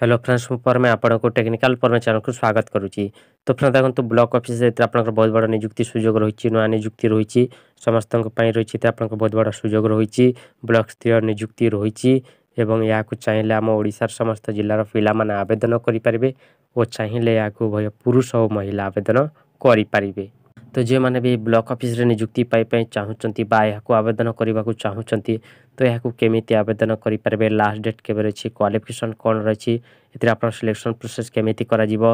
hello friends মু পরমে আপনার technical পরমে চ্যানেলকে স্বাগত করুছি তো ফ্রেন্ড দেখুন ব্লক অফিস আপনার বহু বড় নিযুক্তি সুযোগ রয়েছে নয় নিযুক্তি রয়েছে সমস্ত রয়েছে আপনার বহু বড় সুযোগ রয়েছে ব্লক স্তরীয় নিযুক্তি রয়েছে এবং এখন চাইলে আম ওড়শার সমস্ত জেলার পিলা মানে আবেদন করে ও চাইলে এখন পুরুষ ও মহিলা আবেদন করে ତ ଯେଉଁମାନେ ବି ବ୍ଲକ୍ ଅଫିସରେ ନିଯୁକ୍ତି ପାଇପାଇଁ ଚାହୁଁଛନ୍ତି ବା ଏହାକୁ ଆବେଦନ କରିବାକୁ ଚାହୁଁଛନ୍ତି ତ ଏହାକୁ କେମିତି ଆବେଦନ କରିପାରିବେ ଲାଷ୍ଟ ଡେଟ୍ କେବେ ରହିଛି କ୍ୱାଲିଫିକେସନ୍ କ'ଣ ରହିଛି ଏଥିରେ ଆପଣ ସିଲେକ୍ସନ୍ ପ୍ରୋସେସ୍ କେମିତି କରାଯିବ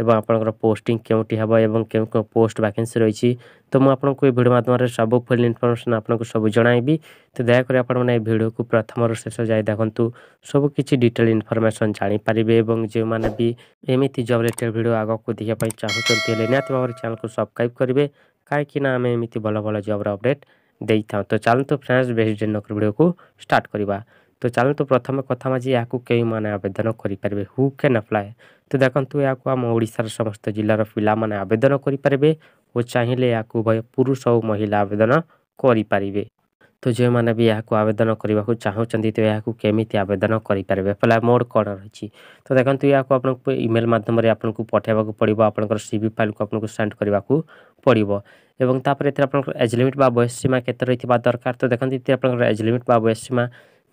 ଏବଂ ଆପଣଙ୍କର ପୋଷ୍ଟିଂ କେଉଁଠି ହେବ ଏବଂ କେଉଁ କେଉଁ ପୋଷ୍ଟ ଭ୍ୟାକେନ୍ସି ରହିଛି ତ ମୁଁ ଆପଣଙ୍କୁ ଏ ଭିଡ଼ିଓ ମାଧ୍ୟମରେ ସବୁ ଫୁଲ୍ ଇନଫର୍ମେସନ୍ ଆପଣଙ୍କୁ ସବୁ ଜଣାଇବି ତ ଦୟାକରି ଆପଣମାନେ ଏ ଭିଡ଼ିଓକୁ ପ୍ରଥମରୁ ଶେଷ ଯାଏ ଦେଖନ୍ତୁ ସବୁ କିଛି ଡିଟେଲ୍ ଇନଫର୍ମେସନ୍ ଜାଣିପାରିବେ ଏବଂ ଯେଉଁମାନେ ବି ଏମିତି ଜବ୍ ରିଲେଟେଡ଼୍ ଭିଡ଼ିଓ ଆଗକୁ ଦେଖିବା ପାଇଁ ଚାହୁଁଛନ୍ତି ହେଲେ ନିହାତି ଭାବରେ ଚ୍ୟାନେଲ୍କୁ ସବସ୍କ୍ରାଇବ୍ କରିବେ କାହିଁକିନା ଆମେ ଏମିତି ଭଲ ଭଲ ଜବ୍ର ଅପଡ଼େଟ୍ ଦେଇଥାଉ ତ ଚାଲନ୍ତୁ ଫ୍ରେଣ୍ଡସ୍ ବେଷ୍ଟ ଡେ ନକରି ଭିଡ଼ିଓକୁ ଷ୍ଟାର୍ଟ କରିବା তো ଚାଲନ୍ତୁ ପ୍ରଥମେ କଥା ମାଝି ଏହାକୁ କେଉଁମାନେ ଆବେଦନ କରିପାରିବେ ହୁ କ୍ୟାନ୍ ଆପ୍ଲାଏ ତ ଦେଖନ୍ତୁ ଏହାକୁ ଆମ ଓଡ଼ିଶାର ସମସ୍ତ ଜିଲ୍ଲାର ପିଲାମାନେ ଆବେଦନ କରିପାରିବେ ଓ ଚାହିଁଲେ ଏହାକୁ ଉଭୟ ପୁରୁଷ ଓ ମହିଳା ଆବେଦନ କରିପାରିବେ ତ ଯେଉଁମାନେ ବି ଏହାକୁ ଆବେଦନ କରିବାକୁ ଚାହୁଁଛନ୍ତି ତ ଏହାକୁ କେମିତି ଆବେଦନ କରିପାରିବେ ଆପ୍ଲାଏ ମୋଡ଼ କ'ଣ ରହିଛି ତ ଦେଖନ୍ତୁ ଏହାକୁ ଆପଣଙ୍କୁ ଇମେଲ୍ ମାଧ୍ୟମରେ ଆପଣଙ୍କୁ ପଠାଇବାକୁ ପଡ଼ିବ ଆପଣଙ୍କର ସି ଭି ଫାଇଲ୍କୁ ଆପଣଙ୍କୁ ସେଣ୍ଡ କରିବାକୁ ପଡ଼ିବ ଏବଂ ତାପରେ ଏଥିରେ ଆପଣଙ୍କର ଏଜ୍ ଲିମିଟ୍ ବା ବୟସ ସୀମା କେତେ ରହିଥିବା ଦରକାର ତ ଦେଖନ୍ତୁ ଏଥିରେ ଆପଣଙ୍କର ଏଜ୍ ଲିମିଟ୍ ବା ବୟସ ସୀମା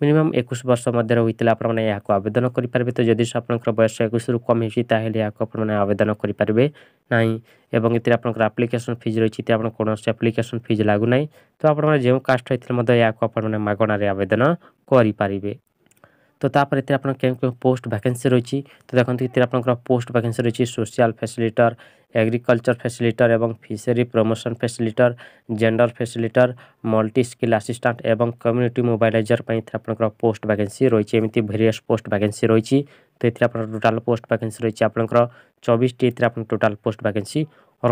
ମିନିମମ୍ ଏକୋଇଶ ବର୍ଷ ମଧ୍ୟରେ ହୋଇଥିଲେ ଆପଣମାନେ ଏହାକୁ ଆବେଦନ କରିପାରିବେ ତ ଯଦି ଆପଣଙ୍କର ବୟସ ଏକୋଇଶରୁ କମ୍ ହେଉଛି ତାହେଲେ ଏହାକୁ ଆପଣମାନେ ଆବେଦନ କରିପାରିବେ ନାହିଁ ଏବଂ ଏଥିରେ ଆପଣଙ୍କର ଆପ୍ଲିକେସନ୍ ଫିଜ୍ ରହିଛି ଏଥିରେ ଆପଣ କୌଣସି ଆପ୍ଲିକେସନ୍ ଫିଜ୍ ଲାଗୁନାହିଁ ତ ଆପଣମାନେ ଯେଉଁ କାଷ୍ଟ ହୋଇଥିଲେ ମଧ୍ୟ ଏହାକୁ ଆପଣମାନେ ମାଗଣାରେ ଆବେଦନ କରିପାରିବେ ତ ତାପରେ ଏଥିରେ ଆପଣ କେଉଁ କେଉଁ ପୋଷ୍ଟ ଭ୍ୟାକେନ୍ସି ରହିଛି ତ ଦେଖନ୍ତୁ ଏଥିରେ ଆପଣଙ୍କର ପୋଷ୍ଟ ଭ୍ୟାକେନ୍ସି ରହିଛି ସୋସିଆଲ୍ ଫ୍ୟାସିଲିଟର୍ এগ্রিকালচার ফ্যাসিলিটার এবং fishery promotion facilitator gender facilitator multi skill assistant ଏବଂ କମ୍ୟୁନିଟି ମୋବାଇଲାଇଜର୍ ପାଇଁ ଏଥିରେ ଆପଣଙ୍କର ପୋଷ୍ଟ ଭ୍ୟାକେନ୍ସି ରହିଛି ଏମିତି ଭେରିୟସ୍ ପୋଷ୍ଟ ଭ୍ୟାକେନ୍ସି ରହିଛି ତ ଏଥିରେ ଆପଣଙ୍କର ଟୋଟାଲ୍ ପୋଷ୍ଟ ଭ୍ୟାକେନ୍ସି ରହିଛି ଆପଣଙ୍କର ଚବିଶଟି ଏଥିରେ ଆପଣ ଟୋଟାଲ୍ ପୋଷ୍ଟ ଭ୍ୟାକେନ୍ସି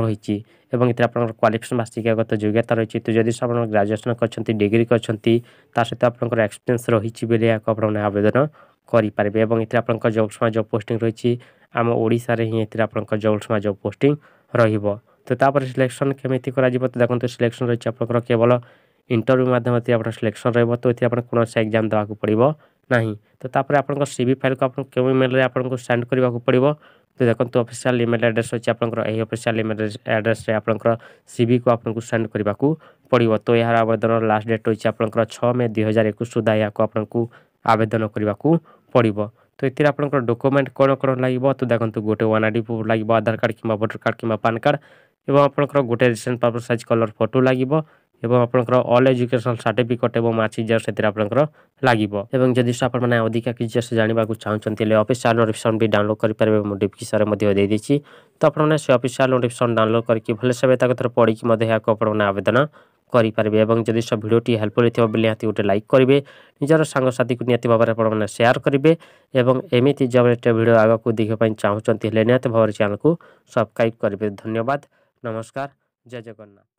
ରହିଛି ଏବଂ ଏଥିରେ ଆପଣଙ୍କର କ୍ୱାଲିଫିକେସନ୍ ବା ଶିକ୍ଷାଗତ ଯୋଗ୍ୟତା ରହିଛି ତ ଯଦି ଆପଣ ଗ୍ରାଜୁଏସନ୍ କରିଛନ୍ତି ଡିଗ୍ରୀ କରିଛନ୍ତି ତା ସହିତ ଆପଣଙ୍କର ଏକ୍ସପିରିଏନ୍ସ ରହିଛି ବୋଲି ଏହାକୁ ଆପଣମାନେ ଆବେଦନ করি পারবে এবং ইত্র আপনক জব সমাজ জব পোস্টিং রইছি আমে ওড়িশা রেহি ইত্র আপনক জব সমাজ জব পোস্টিং রইব তো তাপর সিলেকশন কেমতে করা জীব ত দেখন্ত সিলেকশন রইছে আপনক কেবল ইন্টারভিউ মাধ্যমতে আপন সিলেকশন রইব তো এতি আপন কোন সাই एग्जाम দেওক পড়িব নাহি তো তাপর আপনক সিভি ফাইল কো কিমেল রে আপনক সেন্ড করিবা পড়িব তো দেখন্ত অফিশিয়াল ইমেল অ্যাড্রেস হছে আপনক এই অফিশিয়াল ইমেল অ্যাড্রেস রে আপনক সিভি কো আপনক সেন্ড করিবা কো পড়িব তো ইহার আবেদনর লাস্ট ডেট হছে আপনক 6 মে 2021 সুদা ইয়াক আপনক ଆବେଦନ କରିବାକୁ ପଡ଼ିବ ତ ଏଥିରେ ଆପଣଙ୍କର ଡକୁମେଣ୍ଟ କ'ଣ କ'ଣ ଲାଗିବ ତ ଦେଖନ୍ତୁ ଗୋଟେ ୱାନ୍ ଆଇ ଡ଼ି ଲାଗିବ ଆଧାର କାର୍ଡ଼ କିମ୍ବା ଭୋଟର କାର୍ଡ଼ କିମ୍ବା ପାନ୍ କାର୍ଡ଼ ଏବଂ ଆପଣଙ୍କର ଗୋଟେ ରେଜିଷ୍ଟ୍ରେସନ୍ ପାପର ସାଇଜ୍ କଲର୍ ଫଟୋ ଲାଗିବ ଏବଂ ଆପଣଙ୍କର ଅଲ୍ ଏଜୁକେସନ୍ ସାର୍ଟିଫିକେଟ୍ ଏବଂ ମାଛି ଜେରକ୍ସ ସେଥିରେ ଆପଣଙ୍କର ଲାଗିବ ଏବଂ ଯଦି ଆପଣମାନେ ଅଧିକା କିଛି ଜେରକ୍ସ ଜାଣିବାକୁ ଚାହୁଁଛନ୍ତି ହେଲେ ଅଫିସିଆଲ୍ ନୋଟିଫିକେସନ୍ ବି ଡାଉନଲୋଡ଼୍ କରିପାରିବେ ମୁଁ ଡିସ୍କ୍ରିପ୍ସନ୍ରେ ମଧ୍ୟ ଦେଇଦେଇଛି ତ ଆପଣମାନେ ସେ ଅଫିସିଆଲ୍ ନୋଟିଫିକେସନ୍ ଡାଉନଲୋଡ଼୍ କରିକି ଭଲସେ ତାକୁ ଥରେ ପଢ଼ିକି ମଧ୍ୟ ଏହାକୁ ଆପଣମାନେ ଆବେଦନ କରିପାରିବେ ଏବଂ ଯଦି ଭିଡ଼ିଓଟି ହେଲ୍ପଫୁଲ୍ ହେଇଥିବ ବୋଲେ ନିହାତି ଗୋଟେ ଲାଇକ୍ କରିବେ ନିଜର ସାଙ୍ଗସାଥିକୁ ନିହାତି ଭାବରେ ଆପଣମାନେ ସେୟାର କରିବେ ଏବଂ ଏମିତି ଜବରେଟ ଭିଡ଼ିଓ ଆଗକୁ ଦେଖିବା ପାଇଁ ଚାହୁଁଛନ୍ତି ହେଲେ ନିହାତି ଭାବରେ ଚ୍ୟାନେଲକୁ ସବସ୍କ୍ରାଇବ୍ କରିବେ ଧନ୍ୟବାଦ ନମସ୍କାର ଜୟ ଜଗନ୍ନାଥ